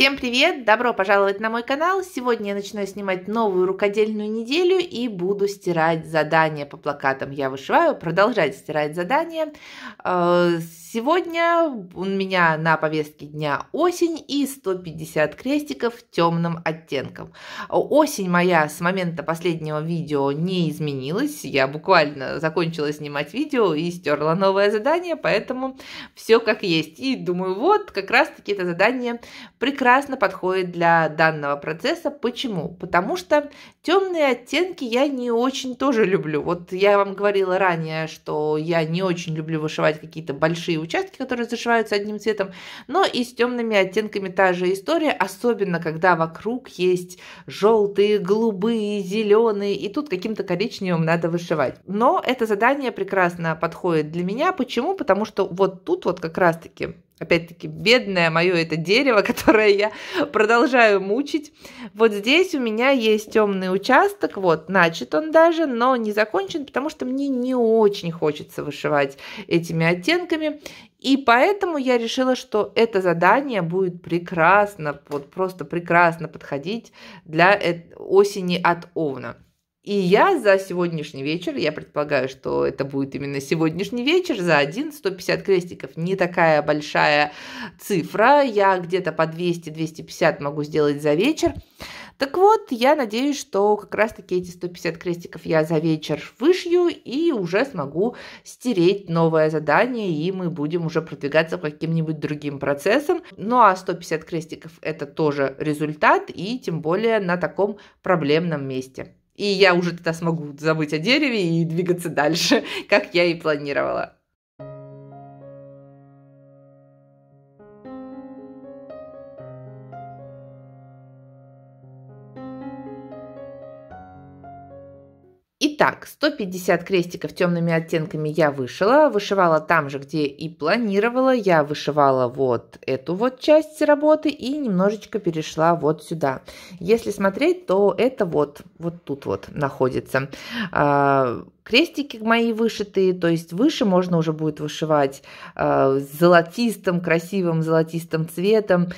Всем привет! Добро пожаловать на мой канал! Сегодня я начинаю снимать новую рукодельную неделю и буду стирать задания по плакатам «Я вышиваю», продолжать стирать задания. Э, Сегодня у меня на повестке дня осень и 150 крестиков темным оттенком. Осень моя с момента последнего видео не изменилась. Я буквально закончила снимать видео и стерла новое задание, поэтому все как есть. И думаю, вот как раз-таки это задание прекрасно подходит для данного процесса. Почему? Потому что Темные оттенки я не очень тоже люблю. Вот я вам говорила ранее, что я не очень люблю вышивать какие-то большие участки, которые зашиваются одним цветом, но и с темными оттенками та же история, особенно когда вокруг есть желтые, голубые, зеленые, и тут каким-то коричневым надо вышивать. Но это задание прекрасно подходит для меня. Почему? Потому что вот тут вот как раз-таки Опять-таки, бедное мое это дерево, которое я продолжаю мучить. Вот здесь у меня есть темный участок, вот, начат он даже, но не закончен, потому что мне не очень хочется вышивать этими оттенками. И поэтому я решила, что это задание будет прекрасно, вот просто прекрасно подходить для э, осени от Овна. И я за сегодняшний вечер, я предполагаю, что это будет именно сегодняшний вечер, за один 150 крестиков, не такая большая цифра, я где-то по 200-250 могу сделать за вечер. Так вот, я надеюсь, что как раз-таки эти 150 крестиков я за вечер вышью и уже смогу стереть новое задание, и мы будем уже продвигаться по каким-нибудь другим процессам. Ну а 150 крестиков это тоже результат, и тем более на таком проблемном месте и я уже тогда смогу забыть о дереве и двигаться дальше, как я и планировала. Итак, 150 крестиков темными оттенками я вышила, вышивала там же, где и планировала. Я вышивала вот эту вот часть работы и немножечко перешла вот сюда. Если смотреть, то это вот, вот тут вот находится. А, крестики мои вышитые, то есть выше можно уже будет вышивать э, золотистым, красивым золотистым цветом,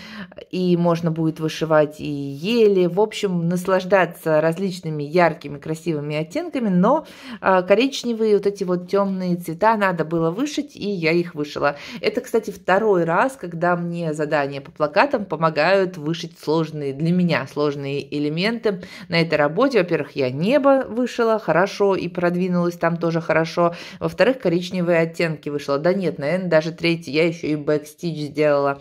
и можно будет вышивать и ели, в общем, наслаждаться различными яркими, красивыми оттенками, но э, коричневые вот эти вот темные цвета надо было вышить, и я их вышила. Это, кстати, второй раз, когда мне задания по плакатам помогают вышить сложные, для меня сложные элементы на этой работе. Во-первых, я небо вышила хорошо и продвинула сохранилось там тоже хорошо. Во-вторых, коричневые оттенки вышло. Да нет, наверное, даже третий я еще и бэкстич сделала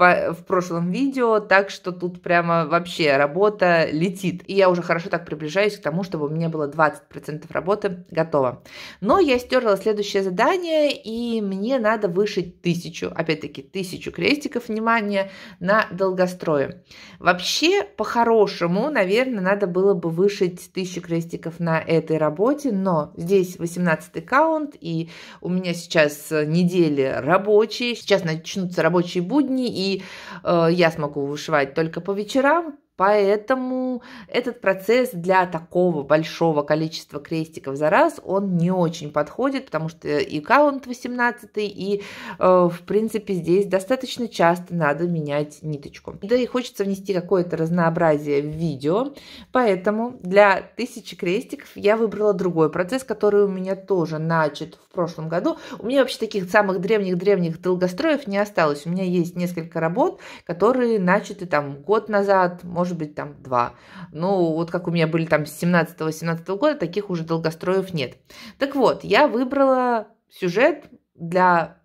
по, в прошлом видео, так что тут прямо вообще работа летит. И я уже хорошо так приближаюсь к тому, чтобы у меня было 20% работы готово. Но я стерла следующее задание, и мне надо вышить тысячу, опять-таки, тысячу крестиков, внимание, на долгострое. Вообще, по-хорошему, наверное, надо было бы вышить тысячу крестиков на этой работе, но здесь 18 каунт, и у меня сейчас недели рабочие, сейчас начнутся рабочие будни, и э, я смогу вышивать только по вечерам, Поэтому этот процесс для такого большого количества крестиков за раз, он не очень подходит, потому что и каунт 18, и, э, в принципе, здесь достаточно часто надо менять ниточку. Да и хочется внести какое-то разнообразие в видео, поэтому для тысячи крестиков я выбрала другой процесс, который у меня тоже начат в прошлом году. У меня вообще таких самых древних-древних долгостроев не осталось. У меня есть несколько работ, которые начаты там год назад, может может быть, там два. Ну, вот как у меня были там с 17-18 года, таких уже долгостроев нет. Так вот, я выбрала сюжет для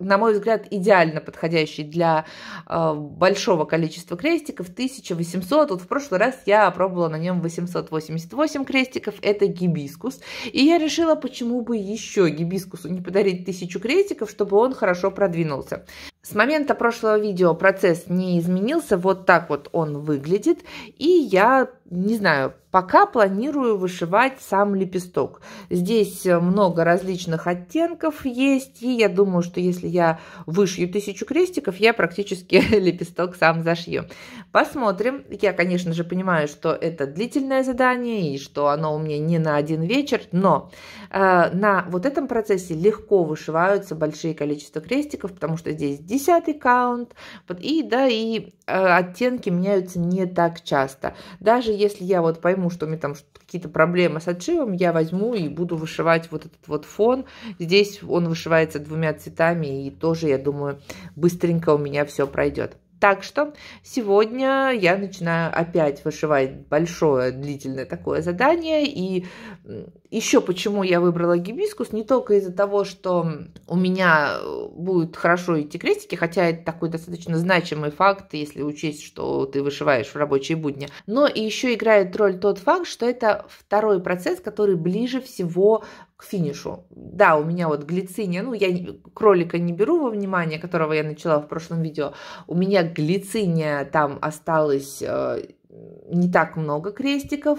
на мой взгляд, идеально подходящий для э, большого количества крестиков, 1800. Вот в прошлый раз я пробовала на нем 888 крестиков, это гибискус. И я решила, почему бы еще гибискусу не подарить 1000 крестиков, чтобы он хорошо продвинулся. С момента прошлого видео процесс не изменился, вот так вот он выглядит, и я не знаю, пока планирую вышивать сам лепесток. Здесь э, много различных оттенков есть, и я думаю, что если я вышью тысячу крестиков, я практически лепесток сам зашью. Посмотрим. Я, конечно же, понимаю, что это длительное задание, и что оно у меня не на один вечер, но э, на вот этом процессе легко вышиваются большие количества крестиков, потому что здесь десятый каунт, и да, и э, оттенки меняются не так часто. Даже если я вот пойму, что у меня там какие-то проблемы с отшивом, я возьму и буду вышивать вот этот вот фон. Здесь он вышивается двумя цветами, и тоже, я думаю, быстренько у меня все пройдет. Так что сегодня я начинаю опять вышивать большое длительное такое задание. И еще почему я выбрала гибискус, не только из-за того, что у меня э, будут хорошо идти крестики, хотя это такой достаточно значимый факт, если учесть, что ты вышиваешь в рабочие будни, но и еще играет роль тот факт, что это второй процесс, который ближе всего к финишу. Да, у меня вот глициния, ну я кролика не беру во внимание, которого я начала в прошлом видео. У меня глициния там осталось э, не так много крестиков,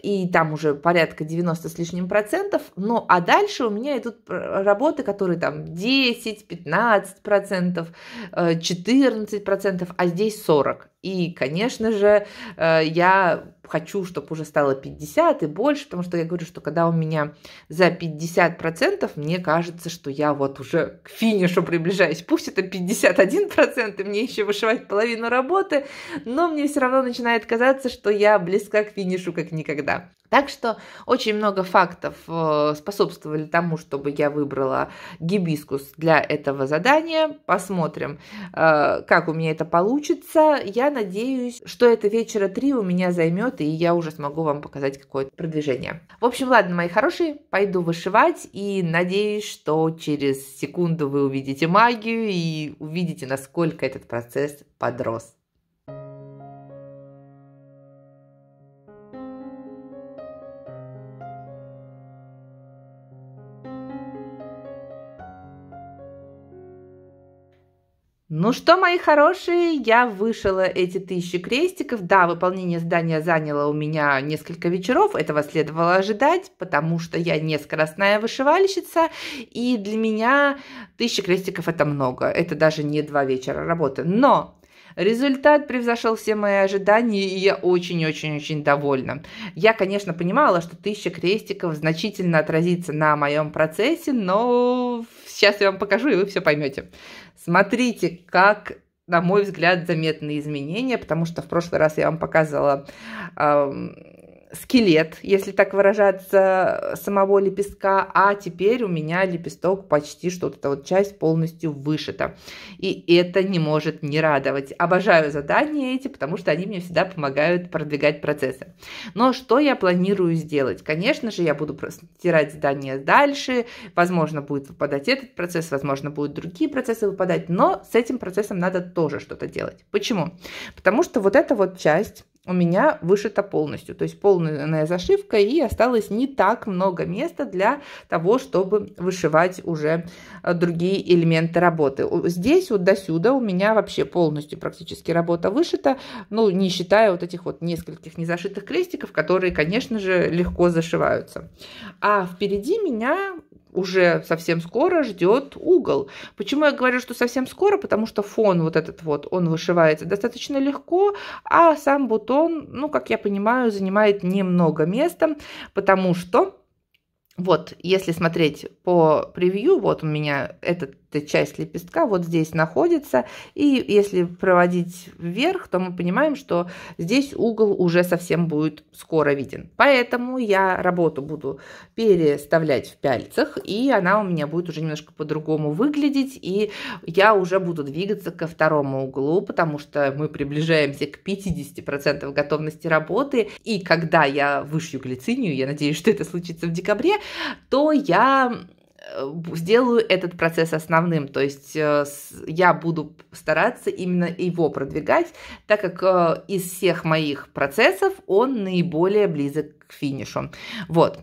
и там уже порядка 90 с лишним процентов, ну а дальше у меня идут работы, которые там 10, 15 процентов, 14 э, процентов, а здесь 40. И, конечно же, э, я хочу, чтобы уже стало 50 и больше, потому что я говорю, что когда у меня за 50%, мне кажется, что я вот уже к финишу приближаюсь. Пусть это 51%, и мне еще вышивать половину работы, но мне все равно начинает казаться, что я близка к финишу как никогда. Так что очень много фактов э, способствовали тому, чтобы я выбрала гибискус для этого задания. Посмотрим, э, как у меня это получится. Я надеюсь, что это вечера три у меня займет, и я уже смогу вам показать какое-то продвижение. В общем, ладно, мои хорошие, пойду вышивать, и надеюсь, что через секунду вы увидите магию и увидите, насколько этот процесс подрос. Ну что, мои хорошие, я вышила эти тысячи крестиков. Да, выполнение задания заняло у меня несколько вечеров. Этого следовало ожидать, потому что я не скоростная вышивальщица. И для меня тысячи крестиков это много. Это даже не два вечера работы. Но Результат превзошел все мои ожидания, и я очень-очень-очень довольна. Я, конечно, понимала, что тысяча крестиков значительно отразится на моем процессе, но сейчас я вам покажу, и вы все поймете. Смотрите, как на мой взгляд, заметные изменения, потому что в прошлый раз я вам показывала скелет, если так выражаться, самого лепестка, а теперь у меня лепесток почти что-то, вот часть полностью вышита. И это не может не радовать. Обожаю задания эти, потому что они мне всегда помогают продвигать процессы. Но что я планирую сделать? Конечно же, я буду стирать задания дальше, возможно, будет выпадать этот процесс, возможно, будут другие процессы выпадать, но с этим процессом надо тоже что-то делать. Почему? Потому что вот эта вот часть у меня вышито полностью, то есть полная зашивка, и осталось не так много места для того, чтобы вышивать уже э, другие элементы работы. Здесь вот до сюда у меня вообще полностью практически работа вышита, ну, не считая вот этих вот нескольких незашитых крестиков, которые, конечно же, легко зашиваются. А впереди меня уже совсем скоро ждет угол. Почему я говорю, что совсем скоро? Потому что фон вот этот вот, он вышивается достаточно легко, а сам бутон, ну, как я понимаю, занимает немного места, потому что вот, если смотреть по превью, вот у меня этот эта часть лепестка вот здесь находится. И если проводить вверх, то мы понимаем, что здесь угол уже совсем будет скоро виден. Поэтому я работу буду переставлять в пяльцах, и она у меня будет уже немножко по-другому выглядеть, и я уже буду двигаться ко второму углу, потому что мы приближаемся к 50% готовности работы, и когда я вышью глицинию, я надеюсь, что это случится в декабре, то я сделаю этот процесс основным, то есть э, я буду стараться именно его продвигать, так как э, из всех моих процессов он наиболее близок к финишу. Вот.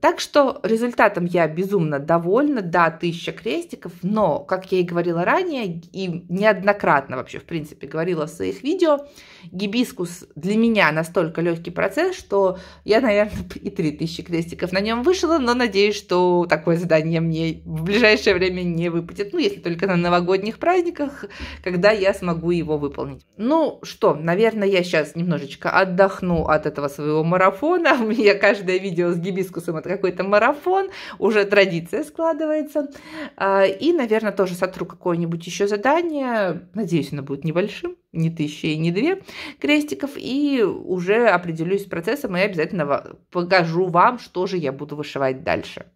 Так что результатом я безумно довольна. Да, 1000 крестиков, но, как я и говорила ранее, и неоднократно вообще, в принципе, говорила в своих видео, гибискус для меня настолько легкий процесс, что я, наверное, и 3000 крестиков на нем вышла, но надеюсь, что такое задание мне в ближайшее время не выпадет. Ну, если только на новогодних праздниках, когда я смогу его выполнить. Ну что, наверное, я сейчас немножечко отдохну от этого своего марафона, у меня каждое видео с гибискусом это какой-то марафон, уже традиция складывается. А, и, наверное, тоже сотру какое-нибудь еще задание. Надеюсь, оно будет небольшим, не тысяча и не две крестиков. И уже определюсь с процессом и обязательно покажу вам, что же я буду вышивать дальше.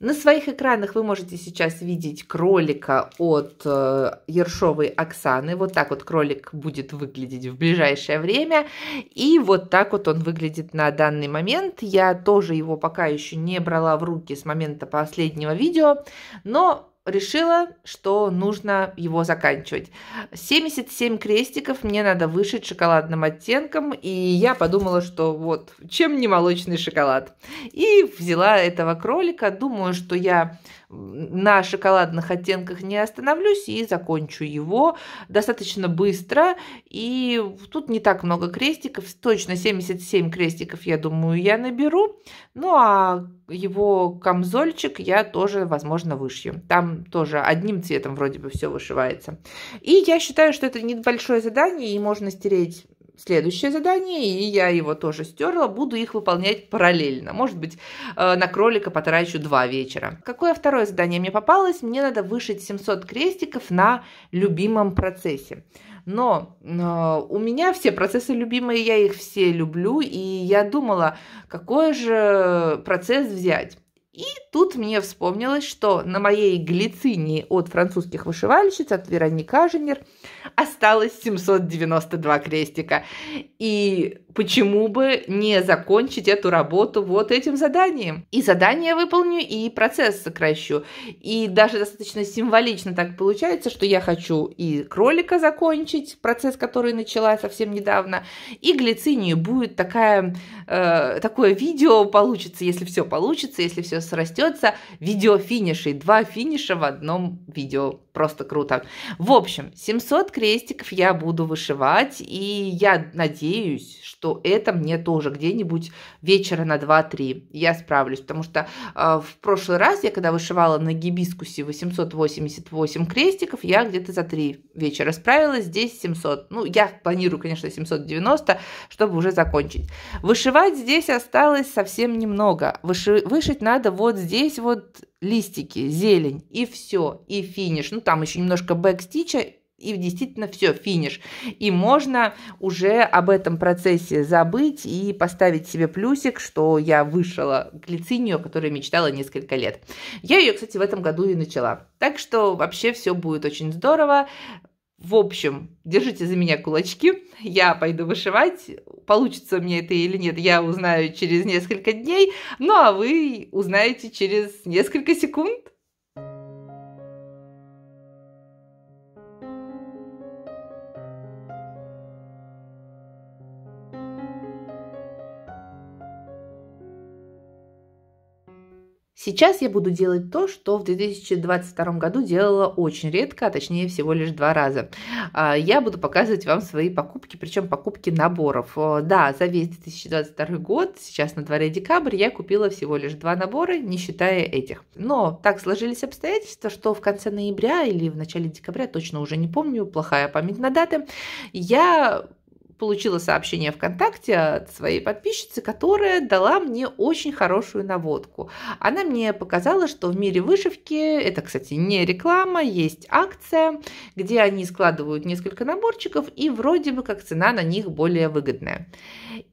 На своих экранах вы можете сейчас видеть кролика от э, Ершовой Оксаны. Вот так вот кролик будет выглядеть в ближайшее время. И вот так вот он выглядит на данный момент. Я тоже его пока еще не брала в руки с момента последнего видео, но решила, что нужно его заканчивать. 77 крестиков мне надо вышить шоколадным оттенком, и я подумала, что вот, чем не молочный шоколад. И взяла этого кролика, думаю, что я на шоколадных оттенках не остановлюсь и закончу его достаточно быстро. И тут не так много крестиков, точно 77 крестиков, я думаю, я наберу. Ну а его камзольчик я тоже, возможно, вышью. Там тоже одним цветом вроде бы все вышивается. И я считаю, что это небольшое задание, и можно стереть следующее задание, и я его тоже стерла, буду их выполнять параллельно. Может быть, э, на кролика потрачу два вечера. Какое второе задание мне попалось? Мне надо вышить 700 крестиков на любимом процессе. Но э, у меня все процессы любимые, я их все люблю, и я думала, какой же процесс взять. И тут мне вспомнилось, что на моей глицинии от французских вышивальщиц, от Вероники Каженер, осталось 792 крестика. И почему бы не закончить эту работу вот этим заданием? И задание выполню, и процесс сокращу. И даже достаточно символично так получается, что я хочу и кролика закончить, процесс, который начала совсем недавно, и глицинию будет такая, э, такое видео получится, если все получится, если все все срастется. Видеофиниши. Два финиша в одном видео просто круто. В общем, 700 крестиков я буду вышивать, и я надеюсь, что это мне тоже где-нибудь вечера на 2-3 я справлюсь, потому что э, в прошлый раз я, когда вышивала на гибискусе 888 крестиков, я где-то за 3 вечера справилась, здесь 700. Ну, я планирую, конечно, 790, чтобы уже закончить. Вышивать здесь осталось совсем немного. Выши, вышить надо вот здесь вот листики, зелень и все, и финиш. Ну, там еще немножко бэкстича, и действительно все, финиш. И можно уже об этом процессе забыть и поставить себе плюсик, что я вышла к лицинию, о которой мечтала несколько лет. Я ее, кстати, в этом году и начала. Так что вообще все будет очень здорово. В общем, держите за меня кулачки, я пойду вышивать, получится мне это или нет, я узнаю через несколько дней, ну а вы узнаете через несколько секунд. Сейчас я буду делать то, что в 2022 году делала очень редко, а точнее всего лишь два раза. А, я буду показывать вам свои покупки, причем покупки наборов. Да, за весь 2022 год, сейчас на дворе декабрь, я купила всего лишь два набора, не считая этих. Но так сложились обстоятельства, что в конце ноября или в начале декабря, точно уже не помню, плохая память на даты, я получила сообщение ВКонтакте от своей подписчицы, которая дала мне очень хорошую наводку. Она мне показала, что в мире вышивки, это, кстати, не реклама, есть акция, где они складывают несколько наборчиков, и вроде бы как цена на них более выгодная.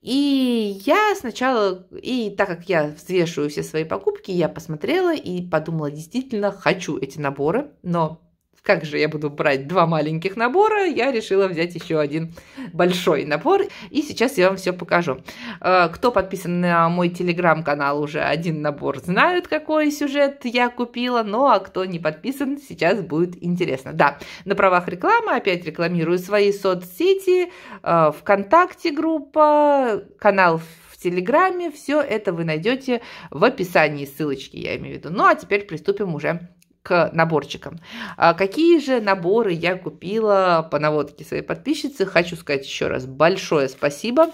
И я сначала, и так как я взвешиваю все свои покупки, я посмотрела и подумала, действительно, хочу эти наборы, но как же я буду брать два маленьких набора, я решила взять еще один большой набор. И сейчас я вам все покажу. Э, кто подписан на мой телеграм-канал, уже один набор знают, какой сюжет я купила. Ну, а кто не подписан, сейчас будет интересно. Да, на правах рекламы опять рекламирую свои соцсети, э, ВКонтакте группа, канал в Телеграме. Все это вы найдете в описании ссылочки, я имею в виду. Ну, а теперь приступим уже к наборчикам. А какие же наборы я купила по наводке своей подписчицы? Хочу сказать еще раз большое спасибо.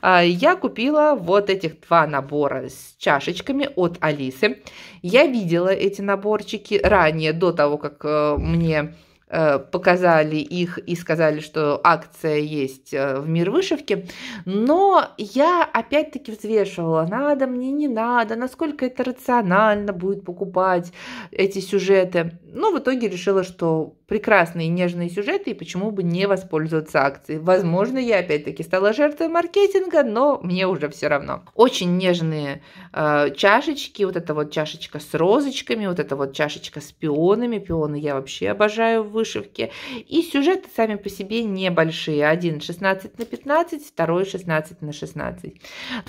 А, я купила вот этих два набора с чашечками от Алисы. Я видела эти наборчики ранее, до того, как э, мне Э, показали их и сказали, что акция есть э, в мир вышивки. Но я опять-таки взвешивала, надо мне, не надо, насколько это рационально будет покупать эти сюжеты. Но ну, в итоге решила, что прекрасные нежные сюжеты и почему бы не воспользоваться акцией. Возможно, я опять-таки стала жертвой маркетинга, но мне уже все равно. Очень нежные э, чашечки, вот эта вот чашечка с розочками, вот эта вот чашечка с пионами, пионы я вообще обожаю в вышивке. И сюжеты сами по себе небольшие, один 16 на 15, второй 16 на 16.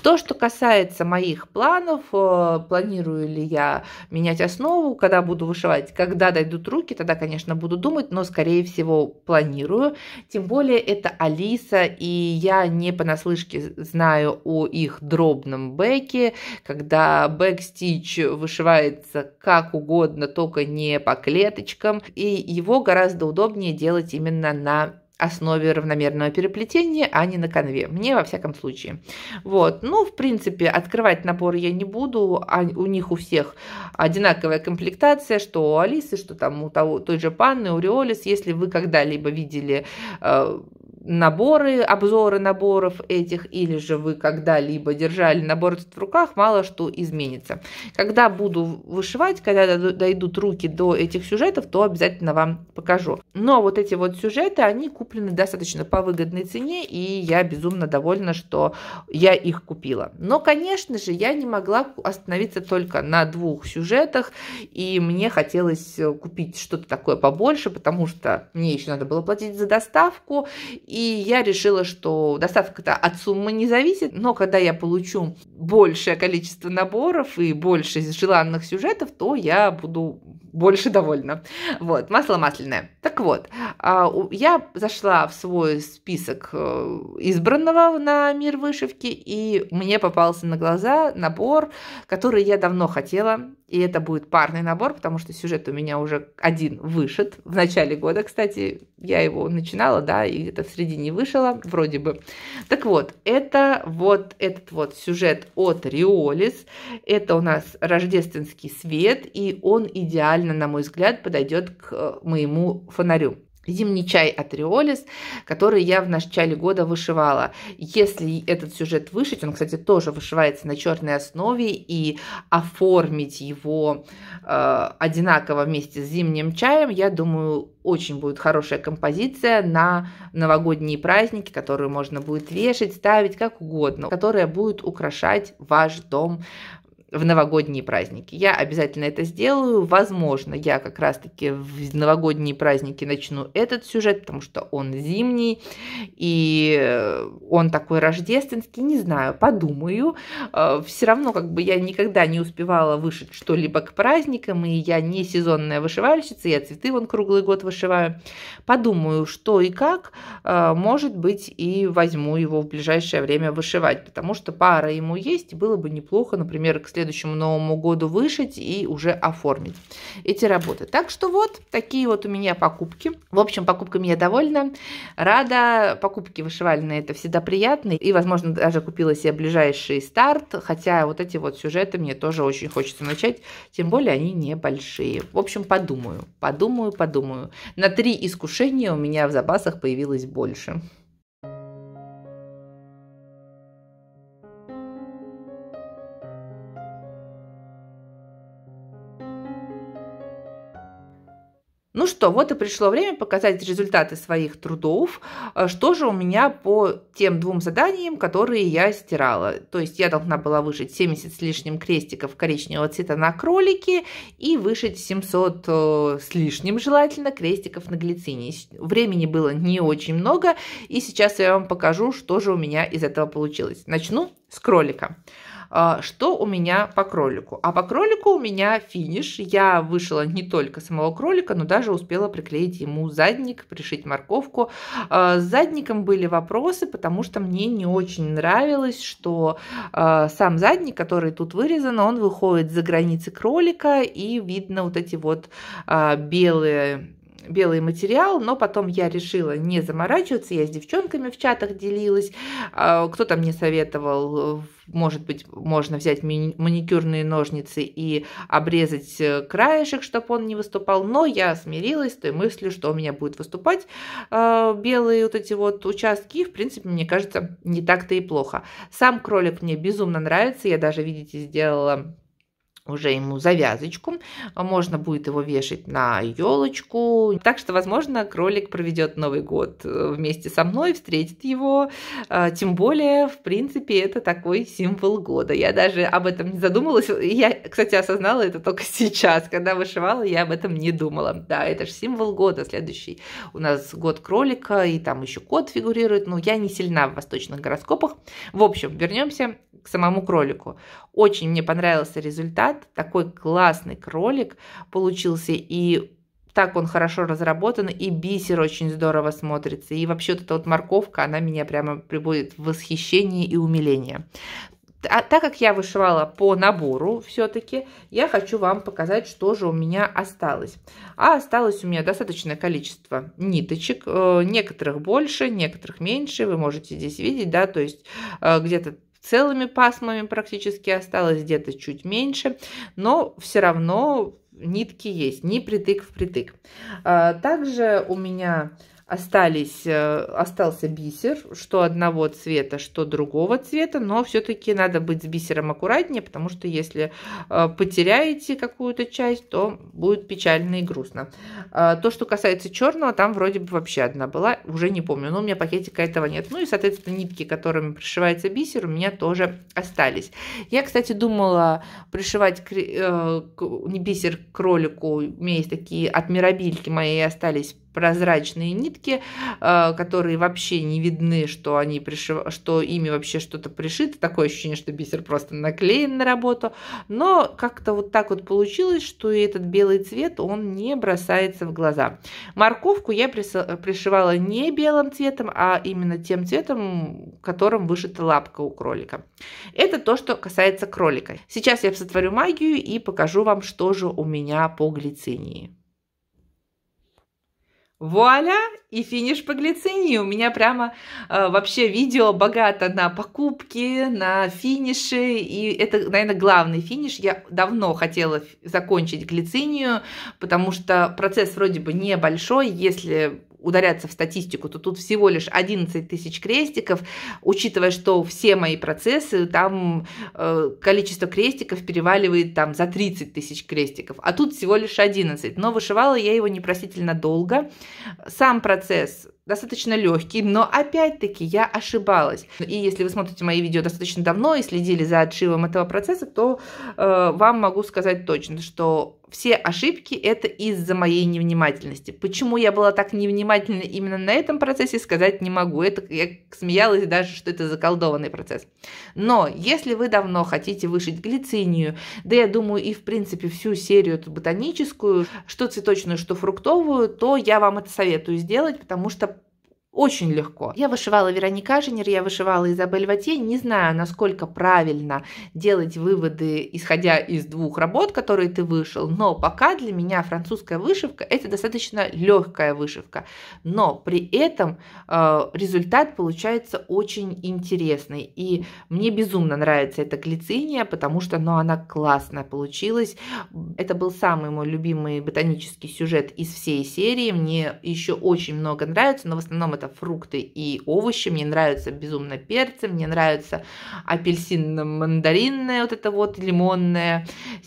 То, что касается моих планов, э, планирую ли я менять основу, когда буду вышивать, когда дойдут руки, тогда, конечно, буду думать, придумать, но, скорее всего, планирую. Тем более это Алиса, и я не понаслышке знаю о их дробном бэке, когда бэк-стич вышивается как угодно, только не по клеточкам, и его гораздо удобнее делать именно на основе равномерного переплетения, а не на конве. Мне во всяком случае. Вот. Ну, в принципе, открывать набор я не буду. А у них у всех одинаковая комплектация, что у Алисы, что там у того, той же Панны, у Риолис. Если вы когда-либо видели э, наборы, обзоры наборов этих, или же вы когда-либо держали набор в руках, мало что изменится. Когда буду вышивать, когда дойдут руки до этих сюжетов, то обязательно вам покажу. Но вот эти вот сюжеты, они куплены достаточно по выгодной цене, и я безумно довольна, что я их купила. Но, конечно же, я не могла остановиться только на двух сюжетах, и мне хотелось купить что-то такое побольше, потому что мне еще надо было платить за доставку, и я решила, что доставка это от суммы не зависит, но когда я получу большее количество наборов и больше желанных сюжетов, то я буду больше довольна. Вот, масло масляное. Так вот, а, я зашла в свой список э, избранного на мир вышивки, и мне попался на глаза набор, который я давно хотела, и это будет парный набор, потому что сюжет у меня уже один вышит. В начале года, кстати, я его начинала, да, и это в середине вышила, вроде бы. Так вот, это вот этот вот сюжет от Риолис. Это у нас рождественский свет, и он идеально, на мой взгляд, подойдет к э, моему фонарю зимний чай от Риолис, который я в начале года вышивала. Если этот сюжет вышить, он, кстати, тоже вышивается на черной основе, и оформить его э, одинаково вместе с зимним чаем, я думаю, очень будет хорошая композиция на новогодние праздники, которую можно будет вешать, ставить как угодно, которая будет украшать ваш дом в новогодние праздники. Я обязательно это сделаю. Возможно, я как раз-таки в новогодние праздники начну этот сюжет, потому что он зимний, и э, он такой рождественский, не знаю, подумаю. Э, Все равно как бы я никогда не успевала вышить что-либо к праздникам, и я не сезонная вышивальщица, я цветы вон круглый год вышиваю. Подумаю, что и как, э, может быть, и возьму его в ближайшее время вышивать, потому что пара ему есть, и было бы неплохо, например, к следующему следующему Новому году вышить и уже оформить эти работы. Так что вот такие вот у меня покупки. В общем, покупками я довольна, рада. Покупки вышивальные это всегда приятно. И, возможно, даже купила себе ближайший старт, хотя вот эти вот сюжеты мне тоже очень хочется начать, тем более они небольшие. В общем, подумаю, подумаю, подумаю. На три искушения у меня в запасах появилось больше. Ну что, вот и пришло время показать результаты своих трудов. Э, что же у меня по тем двум заданиям, которые я стирала. То есть я должна была вышить 70 с лишним крестиков коричневого цвета на кролике и вышить 700 э, с лишним, желательно, крестиков на глицине. Времени было не очень много, и сейчас я вам покажу, что же у меня из этого получилось. Начну с кролика. Кролика. А, что у меня по кролику. А по кролику у меня финиш. Я вышила не только самого кролика, но даже успела приклеить ему задник, пришить морковку. А, с задником были вопросы, потому что мне не очень нравилось, что а, сам задник, который тут вырезан, он выходит за границы кролика, и видно вот эти вот белые белый материал, но потом я решила не заморачиваться, я с девчонками в чатах делилась, а, кто-то мне советовал, может быть, можно взять маникюрные ножницы и обрезать э, краешек, чтобы он не выступал, но я смирилась с той мыслью, что у меня будет выступать а, белые вот эти вот участки, в принципе, мне кажется, не так-то и плохо. Сам кролик мне безумно нравится, я даже, видите, сделала уже ему завязочку, можно будет его вешать на елочку. Так что, возможно, кролик проведет Новый год э, вместе со мной, встретит его. Э, тем более, в принципе, это такой символ года. Я даже об этом не задумывалась. Я, кстати, осознала это только сейчас, когда вышивала, я об этом не думала. Да, это же символ года следующий. У нас год кролика, и там еще кот фигурирует, но я не сильна в восточных гороскопах. В общем, вернемся к самому кролику. Очень мне понравился результат такой классный кролик получился, и так он хорошо разработан, и бисер очень здорово смотрится, и вообще вот эта вот морковка, она меня прямо приводит в восхищение и умиление. А так как я вышивала по набору все-таки, я хочу вам показать, что же у меня осталось. А осталось у меня достаточное количество ниточек, э, некоторых больше, некоторых меньше, вы можете здесь видеть, да, то есть э, где-то целыми пасмами практически осталось, где-то чуть меньше, но все равно нитки есть, не притык в а, притык. Также у меня остались, э, остался бисер, что одного цвета, что другого цвета, но все-таки надо быть с бисером аккуратнее, потому что если э, потеряете какую-то часть, то будет печально и грустно. А, то, что касается черного, там вроде бы вообще одна была, уже не помню, но у меня пакетика этого нет. Ну и, соответственно, нитки, которыми пришивается бисер, у меня тоже остались. Я, кстати, думала пришивать э, бисер к кролику, у меня есть такие от Мирабильки мои остались прозрачные нитки, э, которые вообще не видны, что, они пришив... что ими вообще что-то пришито. Такое ощущение, что бисер просто наклеен на работу. Но как-то вот так вот получилось, что и этот белый цвет, он не бросается в глаза. Морковку я пришивала не белым цветом, а именно тем цветом, которым вышита лапка у кролика. Это то, что касается кролика. Сейчас я сотворю магию и покажу вам, что же у меня по глицинии. Вуаля! И финиш по глицинии. У меня прямо э, вообще видео богато на покупки, на финиши. И это, наверное, главный финиш. Я давно хотела закончить глицинию, потому что процесс вроде бы небольшой. Если ударяться в статистику, то тут всего лишь 11 тысяч крестиков, учитывая, что все мои процессы, там э, количество крестиков переваливает там за 30 тысяч крестиков, а тут всего лишь 11. Но вышивала я его непростительно долго. Сам процесс достаточно легкий, но опять-таки я ошибалась. И если вы смотрите мои видео достаточно давно и следили за отшивом этого процесса, то э, вам могу сказать точно, что все ошибки это из-за моей невнимательности. Почему я была так невнимательна именно на этом процессе, сказать не могу. Это я смеялась даже, что это заколдованный процесс. Но если вы давно хотите вышить глицинию, да я думаю и в принципе всю серию эту ботаническую, что цветочную, что фруктовую, то я вам это советую сделать, потому что очень легко. Я вышивала Вероника Женер, я вышивала Изабель Ватье. Не знаю, насколько правильно делать выводы, исходя из двух работ, которые ты вышел, но пока для меня французская вышивка – это достаточно легкая вышивка. Но при этом э, результат получается очень интересный. И мне безумно нравится эта глициния, потому что ну, она классно получилась. Это был самый мой любимый ботанический сюжет из всей серии. Мне еще очень много нравится, но в основном это фрукты и овощи. Мне нравятся безумно перцы, мне нравится апельсин-мандаринная вот эта вот лимонная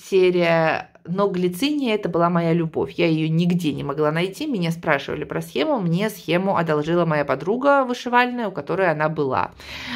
серия но глициния – это была моя любовь. Я ее нигде не могла найти. Меня спрашивали про схему. Мне схему одолжила моя подруга вышивальная, у которой она была.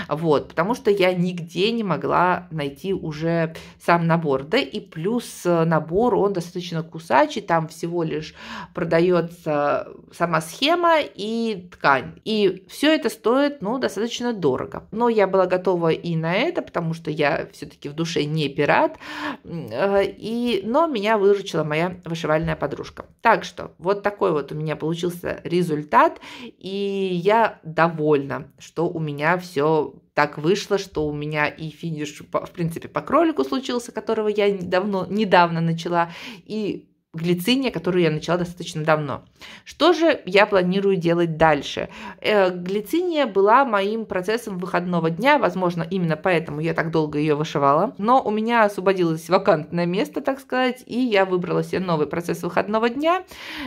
Вот, потому что я нигде не могла найти уже сам набор. Да и плюс э, набор, он достаточно кусачий. Там всего лишь продается сама схема и ткань. И все это стоит, ну, достаточно дорого. Но я была готова и на это, потому что я все-таки в душе не пират. Э, и, но меня выручила моя вышивальная подружка. Так что вот такой вот у меня получился результат, и я довольна, что у меня все так вышло, что у меня и финиш, в принципе, по кролику случился, которого я недавно, недавно начала, и глициния, которую я начала достаточно давно. Что же я планирую делать дальше? Э, глициния была моим процессом выходного дня, возможно, именно поэтому я так долго ее вышивала, но у меня освободилось вакантное место, так сказать, и я выбрала себе новый процесс выходного дня,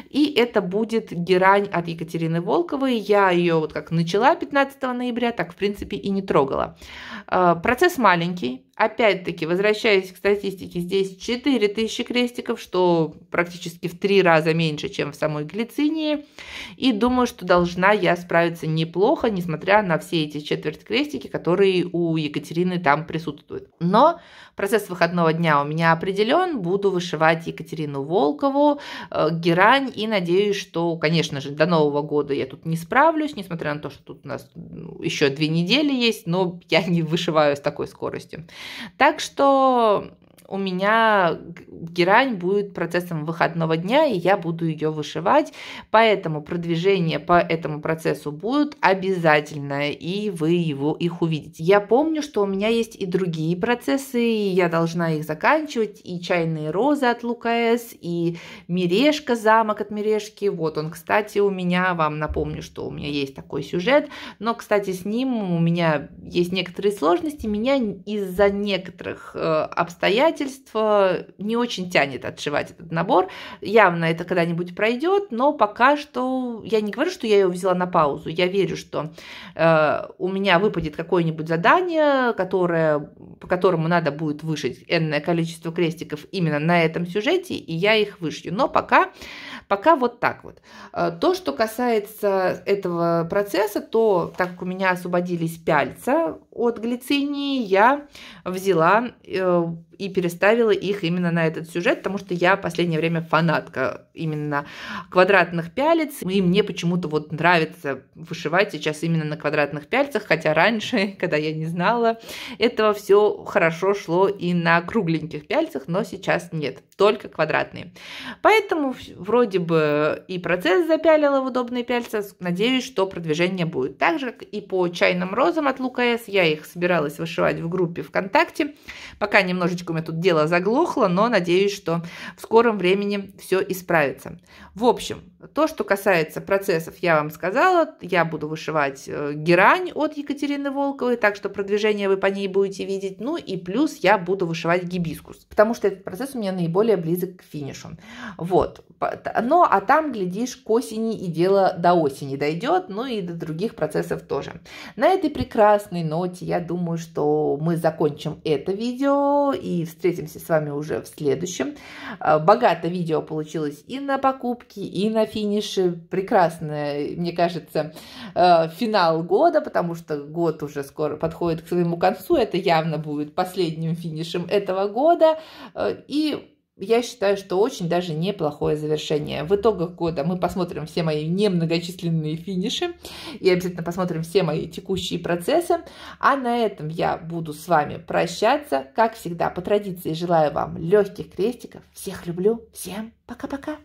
и это будет герань от Екатерины Волковой. Я ее вот как начала 15 ноября, так в принципе и не трогала. Э, процесс маленький, Опять-таки, возвращаясь к статистике, здесь 4000 крестиков, что практически в три раза меньше, чем в самой глицинии. И думаю, что должна я справиться неплохо, несмотря на все эти четверть крестики, которые у Екатерины там присутствуют. Но процесс выходного дня у меня определен. Буду вышивать Екатерину Волкову, э, Герань. И надеюсь, что, конечно же, до Нового года я тут не справлюсь, несмотря на то, что тут у нас ну, еще две недели есть, но я не вышиваю с такой скоростью. Так что у меня герань будет процессом выходного дня, и я буду ее вышивать, поэтому продвижение по этому процессу будет обязательно, и вы его, их увидите. Я помню, что у меня есть и другие процессы, и я должна их заканчивать, и чайные розы от Лукаэс, и Мережка, замок от Мережки, вот он, кстати, у меня, вам напомню, что у меня есть такой сюжет, но, кстати, с ним у меня есть некоторые сложности, меня из-за некоторых э, обстоятельств издательств не очень тянет отшивать этот набор. Явно это когда-нибудь пройдет, но пока что я не говорю, что я ее взяла на паузу. Я верю, что э, у меня выпадет какое-нибудь задание, которое, по которому надо будет вышить энное количество крестиков именно на этом сюжете, и я их вышью. Но пока, пока вот так вот. Э, то, что касается этого процесса, то так как у меня освободились пяльца от глицинии, я взяла э, и переставила их именно на этот сюжет, потому что я в последнее время фанатка именно квадратных пялец, и мне почему-то вот нравится вышивать сейчас именно на квадратных пяльцах, хотя раньше, когда я не знала, этого все хорошо шло и на кругленьких пяльцах, но сейчас нет, только квадратные. Поэтому вроде бы и процесс запялила в удобные пяльца, надеюсь, что продвижение будет. Также и по чайным розам от Лука я их собиралась вышивать в группе ВКонтакте, пока немножечко у меня тут дело заглохло, но надеюсь, что в скором времени все исправится. В общем, то, что касается процессов, я вам сказала, я буду вышивать э, герань от Екатерины Волковой, так что продвижение вы по ней будете видеть. Ну и плюс я буду вышивать гибискус, потому что этот процесс у меня наиболее близок к финишу. Вот. Ну а там, глядишь, к осени и дело до осени дойдет, ну и до других процессов тоже. На этой прекрасной ноте я думаю, что мы закончим это видео и встретимся с вами уже в следующем. Э, богато видео получилось и на покупки, и на финиш, прекрасное, мне кажется, э, финал года, потому что год уже скоро подходит к своему концу, это явно будет последним финишем этого года, э, и я считаю, что очень даже неплохое завершение. В итогах года мы посмотрим все мои немногочисленные финиши и обязательно посмотрим все мои текущие процессы. А на этом я буду с вами прощаться. Как всегда, по традиции желаю вам легких крестиков. Всех люблю. Всем пока-пока.